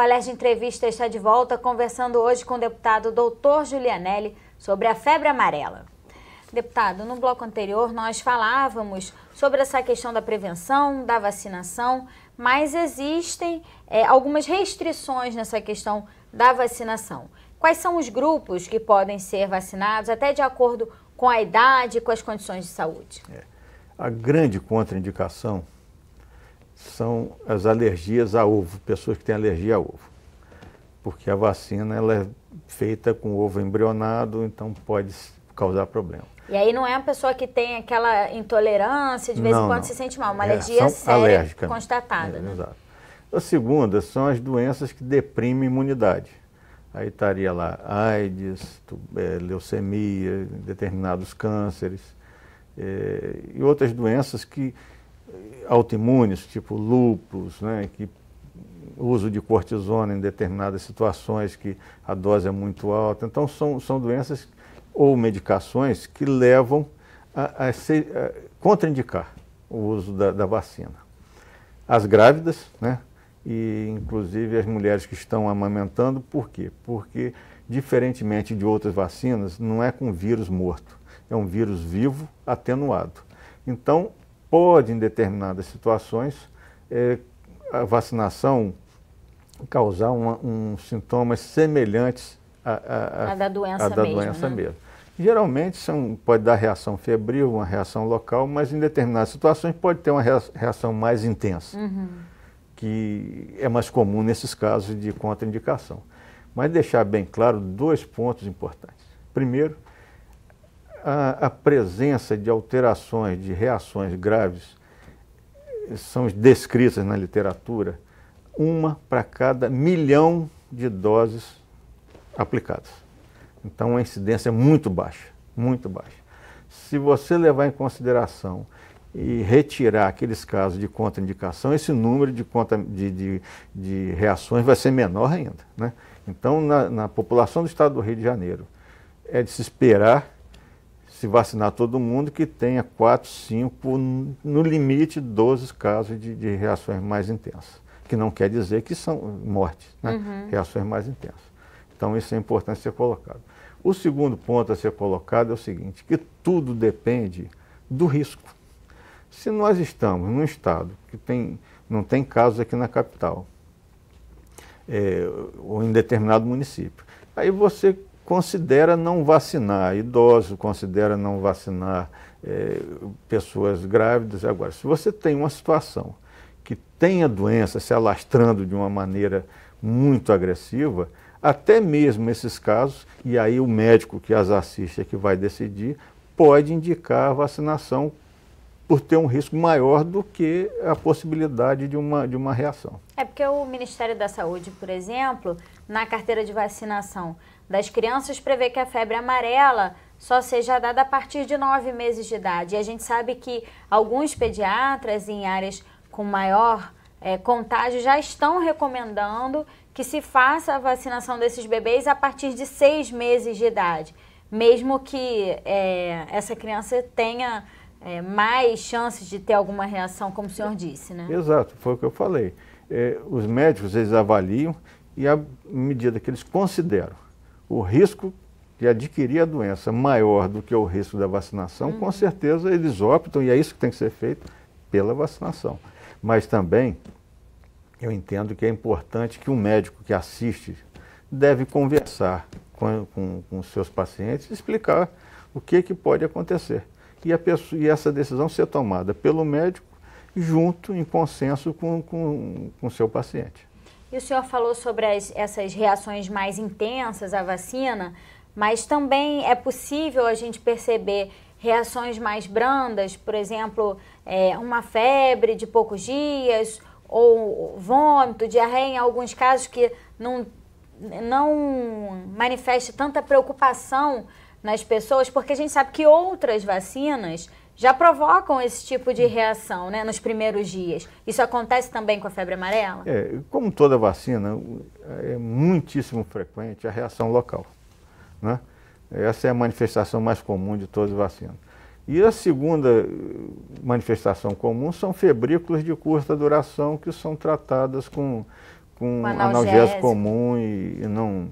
Alerj Entrevista está de volta conversando hoje com o deputado doutor Julianelli sobre a febre amarela. Deputado, no bloco anterior nós falávamos sobre essa questão da prevenção, da vacinação, mas existem é, algumas restrições nessa questão da vacinação. Quais são os grupos que podem ser vacinados, até de acordo com a idade e com as condições de saúde? É. A grande contraindicação são as alergias a ovo, pessoas que têm alergia a ovo. Porque a vacina ela é feita com ovo embrionado, então pode causar problema. E aí não é uma pessoa que tem aquela intolerância, de vez não, em quando não. se sente mal, uma é, alergia séria alérgica, né? constatada. É, né? Exato. A segunda são as doenças que deprimem a imunidade. Aí estaria lá AIDS, é, leucemia, determinados cânceres é, e outras doenças que autoimunes, tipo lúpus, né, que uso de cortisona em determinadas situações que a dose é muito alta. Então, são, são doenças ou medicações que levam a, a, ser, a contraindicar o uso da, da, vacina. As grávidas, né? E inclusive as mulheres que estão amamentando, por quê? Porque, diferentemente de outras vacinas, não é com vírus morto, é um vírus vivo atenuado. Então, pode, em determinadas situações, é, a vacinação causar uma, um sintomas semelhantes à, a a da doença, da mesmo, doença né? mesmo. Geralmente são, pode dar reação febril, uma reação local, mas em determinadas situações pode ter uma reação mais intensa, uhum. que é mais comum nesses casos de contraindicação. Mas deixar bem claro dois pontos importantes. Primeiro, a, a presença de alterações, de reações graves, são descritas na literatura, uma para cada milhão de doses aplicadas. Então, a incidência é muito baixa, muito baixa. Se você levar em consideração e retirar aqueles casos de contraindicação, esse número de, contra, de, de, de reações vai ser menor ainda. Né? Então, na, na população do estado do Rio de Janeiro, é de se esperar se vacinar todo mundo, que tenha 4, 5, no limite 12 casos de, de reações mais intensas. Que não quer dizer que são mortes, né? uhum. reações mais intensas. Então isso é importante ser colocado. O segundo ponto a ser colocado é o seguinte, que tudo depende do risco. Se nós estamos num estado que tem, não tem casos aqui na capital, é, ou em determinado município, aí você considera não vacinar idosos, considera não vacinar é, pessoas grávidas. Agora, se você tem uma situação que tem a doença se alastrando de uma maneira muito agressiva, até mesmo esses casos, e aí o médico que as assiste é que vai decidir, pode indicar a vacinação por ter um risco maior do que a possibilidade de uma, de uma reação. É porque o Ministério da Saúde, por exemplo, na carteira de vacinação, das crianças prevê que a febre amarela só seja dada a partir de nove meses de idade. E a gente sabe que alguns pediatras em áreas com maior é, contágio já estão recomendando que se faça a vacinação desses bebês a partir de seis meses de idade, mesmo que é, essa criança tenha é, mais chances de ter alguma reação, como o senhor disse, né? Exato, foi o que eu falei. os médicos eles avaliam e à medida que eles consideram o risco de adquirir a doença maior do que o risco da vacinação, uhum. com certeza eles optam, e é isso que tem que ser feito, pela vacinação. Mas também eu entendo que é importante que o um médico que assiste deve conversar com, com, com seus pacientes, explicar o que, que pode acontecer. E, pessoa, e, essa decisão ser tomada pelo médico junto, em consenso com o com, com seu paciente. E o senhor falou sobre as, essas reações mais intensas à vacina, mas também é possível a gente perceber reações mais brandas, por exemplo, é, uma febre de poucos dias ou vômito, diarreia, em alguns casos que não, não manifeste tanta preocupação nas pessoas, porque a gente sabe que outras vacinas já provocam esse tipo de reação né, nos primeiros dias. Isso acontece também com a febre amarela? É, como toda vacina, é muitíssimo frequente a reação local. Né? Essa é a manifestação mais comum de todas as vacinas. E a segunda eh, manifestação comum são febrículas de curta duração que são tratadas com, com, com analgésico comum e, e não,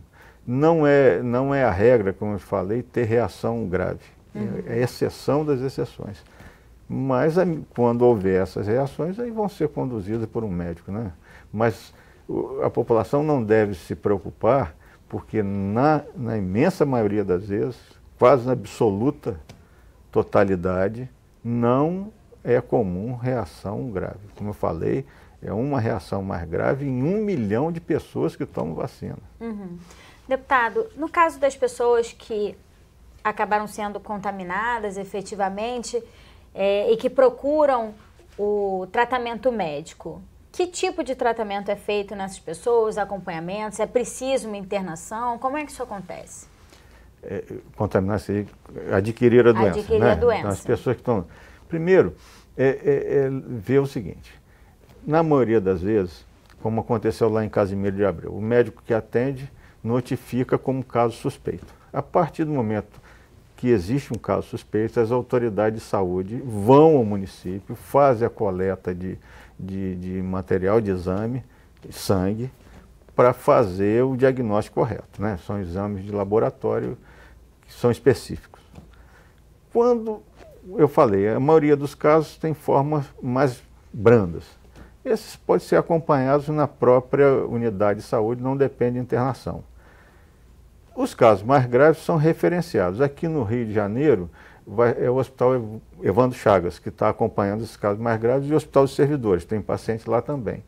não, é, não é a regra, como eu falei, ter reação grave. É, uhum. É exceção das exceções. Mas quando houver essas reações, aí vão ser conduzidas por um médico. Né? Mas a população não deve se preocupar, porque na, na imensa maioria das vezes, quase na absoluta totalidade, não é comum reação grave. Como eu falei, é uma reação mais grave em um milhão de pessoas que tomam vacina. Uhum. Deputado, no caso das pessoas que acabaram sendo contaminadas efetivamente é, e que procuram o tratamento médico. Que tipo de tratamento é feito nessas pessoas, acompanhamentos? É preciso uma internação? Como é que isso acontece? É, contaminar-se, adquirir a doença. Adquirir né? a doença. Então, as pessoas que estão. Primeiro, é, é, é, ver o seguinte: na maioria das vezes, como aconteceu lá em Casimiro de Abreu, o médico que atende notifica como caso suspeito. A partir do momento que existe um caso suspeito, as autoridades de saúde vão ao município, fazem a coleta de, de, de material de exame, sangue, para fazer o diagnóstico correto. Né? São exames de laboratório que são específicos. Quando eu falei, a maioria dos casos tem formas mais brandas. Esses podem ser acompanhados na própria unidade de saúde, não depende de internação. Os casos mais graves são referenciados. Aqui no Rio de Janeiro vai, é o Hospital Evandro Chagas, que está acompanhando esses casos mais graves, e o Hospital dos Servidores, tem paciente lá também.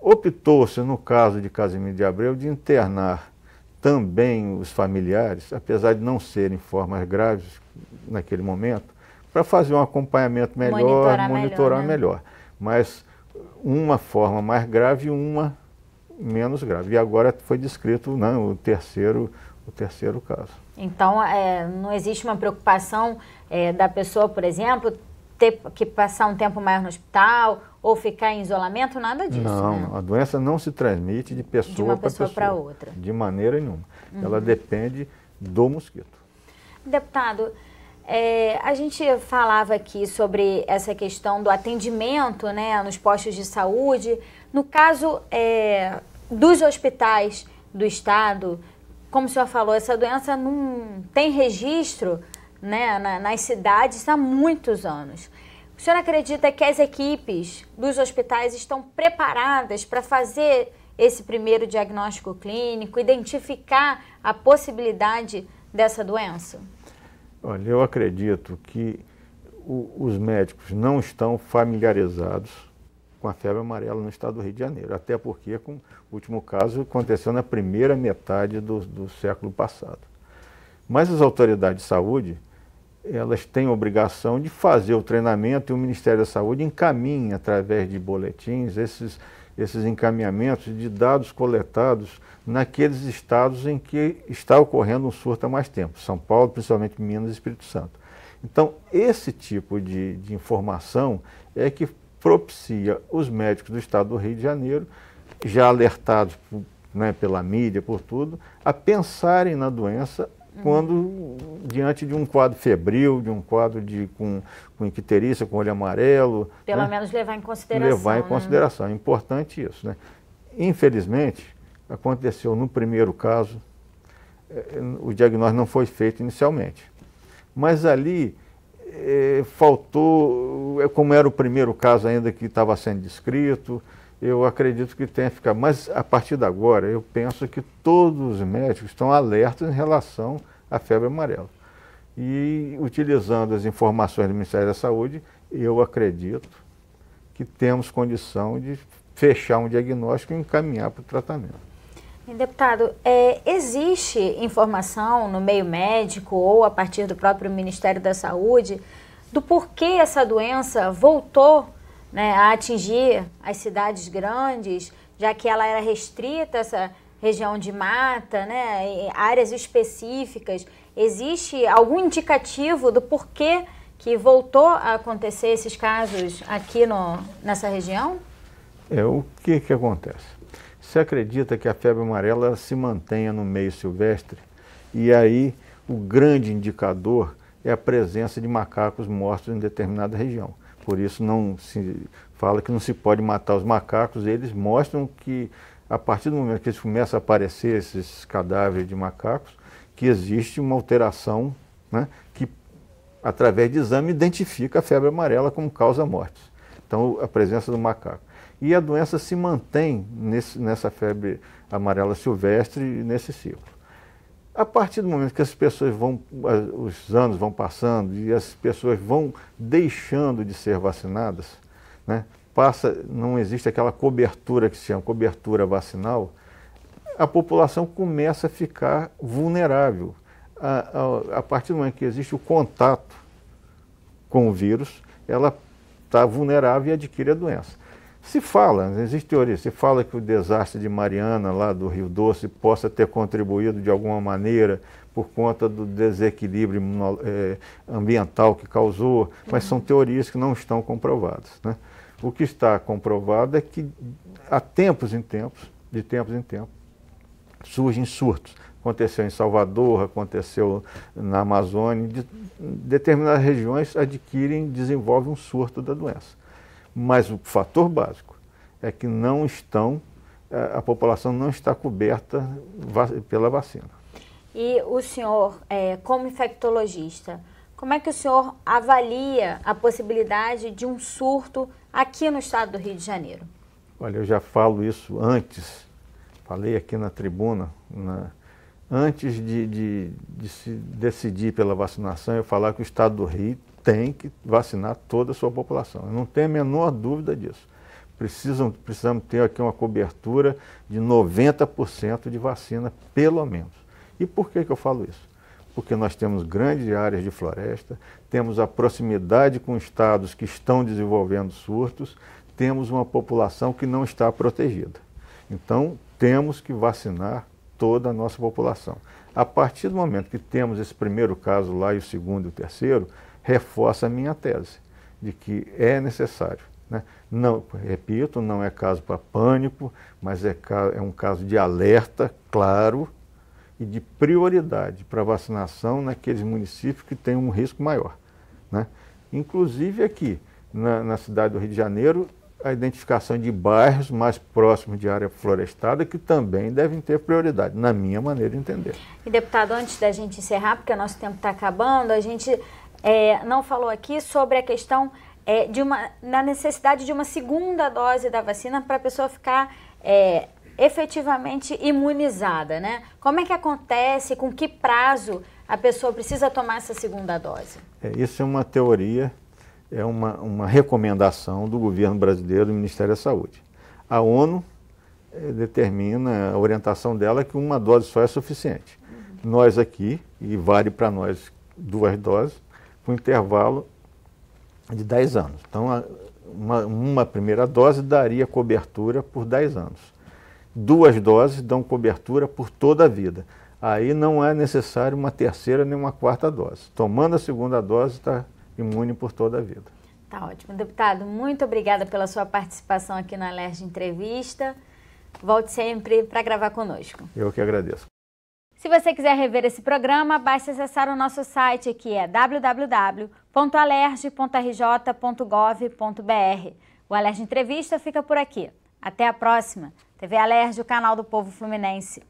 Optou-se, no caso de Casimiro de Abreu, de internar também os familiares, apesar de não serem formas graves naquele momento, para fazer um acompanhamento melhor, monitorar, monitorar melhor, né? melhor. Mas uma forma mais grave e uma menos grave. E agora foi descrito né, o, terceiro, o terceiro caso. Então, é, não existe uma preocupação é, da pessoa, por exemplo, ter que passar um tempo maior no hospital ou ficar em isolamento, nada disso. Não, né? a doença não se transmite de pessoa para pessoa. para outra. De maneira nenhuma. Uhum. Ela depende do mosquito. Deputado, é, a gente falava aqui sobre essa questão do atendimento né, nos postos de saúde. No caso é, dos hospitais do Estado, como o senhor falou, essa doença não tem registro né, na, nas cidades há muitos anos. O senhor acredita que as equipes dos hospitais estão preparadas para fazer esse primeiro diagnóstico clínico, identificar a possibilidade dessa doença? Olha, eu acredito que o, os médicos não estão familiarizados com a febre amarela no estado do Rio de Janeiro, até porque com, o último caso aconteceu na primeira metade do, do século passado. Mas as autoridades de saúde, elas têm a obrigação de fazer o treinamento e o Ministério da Saúde encaminha através de boletins esses esses encaminhamentos de dados coletados naqueles estados em que está ocorrendo um surto há mais tempo, São Paulo, principalmente Minas e Espírito Santo. Então, esse tipo de, de informação é que propicia os médicos do estado do Rio de Janeiro, já alertados né, pela mídia, por tudo, a pensarem na doença quando diante de um quadro febril, de um quadro de, com, com icterícia, com olho amarelo. Pelo né? menos levar em consideração. Levar em né? consideração, é importante isso. Né? Infelizmente, aconteceu no primeiro caso, eh, o diagnóstico não foi feito inicialmente. Mas ali eh, faltou, eh, como era o primeiro caso ainda que estava sendo descrito, eu acredito que tenha ficado. Mas a partir de agora, eu penso que todos os médicos estão alertos em relação à febre amarela. E utilizando as informações do Ministério da Saúde, eu acredito que temos condição de fechar um diagnóstico e encaminhar para o tratamento. Deputado, é, existe informação no meio médico ou a partir do próprio Ministério da Saúde do porquê essa doença voltou né, a atingir as cidades grandes, já que ela era restrita essa região de mata, né, áreas específicas. Existe algum indicativo do porquê que voltou a acontecer esses casos aqui no, nessa região? É, o que que acontece? Se acredita que a febre amarela se mantenha no meio silvestre e aí o grande indicador é a presença de macacos mortos em determinada região. Por isso não se fala que não se pode matar os macacos, eles mostram que a partir do momento que eles começam a aparecer esses cadáveres de macacos, que existe uma alteração né, que, através de exame, identifica a febre amarela como causa mortes. Então, a presença do macaco. E a doença se mantém nesse, nessa febre amarela silvestre nesse ciclo. A partir do momento que as pessoas vão, os anos vão passando e as pessoas vão deixando de ser vacinadas, né, passa, não existe aquela cobertura que se chama cobertura vacinal, a população começa a ficar vulnerável. A, a, a partir do momento que existe o contato com o vírus, ela está vulnerável e adquire a doença. Se fala, existe teoria, se fala que o desastre de Mariana, lá do Rio Doce, possa ter contribuído de alguma maneira por conta do desequilíbrio é, ambiental que causou, mas são teorias que não estão comprovadas. Né? O que está comprovado é que há tempos em tempos, de tempos em tempos, surgem surtos. Aconteceu em Salvador, aconteceu na Amazônia, de, determinadas regiões adquirem, desenvolvem um surto da doença. Mas o fator básico é que não estão, é, a população não está coberta pela vacina. E o senhor, é, como infectologista, como é que o senhor avalia a possibilidade de um surto aqui no estado do Rio de Janeiro? Olha, eu já falo isso antes, falei aqui na tribuna, na, né? antes de, de, de se decidir pela vacinação, eu falar que o estado do Rio tem que vacinar toda a sua população. Eu não tenho a menor dúvida disso. Precisam, precisamos ter aqui uma cobertura de 90% de vacina, pelo menos. E por que, que eu falo isso? Porque nós temos grandes áreas de floresta, temos a proximidade com estados que estão desenvolvendo surtos, temos uma população que não está protegida. Então, temos que vacinar toda a nossa população. A partir do momento que temos esse primeiro caso lá e o segundo e o terceiro, reforça a minha tese de que é necessário. Né? Não, repito, não é caso para pânico, mas é, é um caso de alerta claro e de prioridade para vacinação naqueles municípios que têm um risco maior. Né? Inclusive aqui, na, na cidade do Rio de Janeiro, a identificação de bairros mais próximos de área florestada que também devem ter prioridade, na minha maneira de entender. E deputado, antes da gente encerrar, porque o nosso tempo está acabando, a gente é, não falou aqui sobre a questão é, de uma, da necessidade de uma segunda dose da vacina para a pessoa ficar é, efetivamente imunizada, né? Como é que acontece, com que prazo a pessoa precisa tomar essa segunda dose? É, isso é uma teoria, é uma, uma recomendação do governo brasileiro, do Ministério da Saúde. A ONU é, determina, a orientação dela é que uma dose só é suficiente. Uhum. Nós aqui, e vale para nós duas doses, com intervalo de 10 anos. Então, uma, uma, primeira dose daria cobertura por 10 anos. Duas doses dão cobertura por toda a vida. Aí não é necessário uma terceira nem uma quarta dose. Tomando a segunda dose, está imune por toda a vida. Tá ótimo. Deputado, muito obrigada pela sua participação aqui na Alerj Entrevista. Volte sempre para gravar conosco. Eu que agradeço. Se você quiser rever esse programa, basta acessar o nosso site que é www.alerj.rj.gov.br. O Alerj Entrevista fica por aqui. Até a próxima. TV Alerj, o canal do povo fluminense.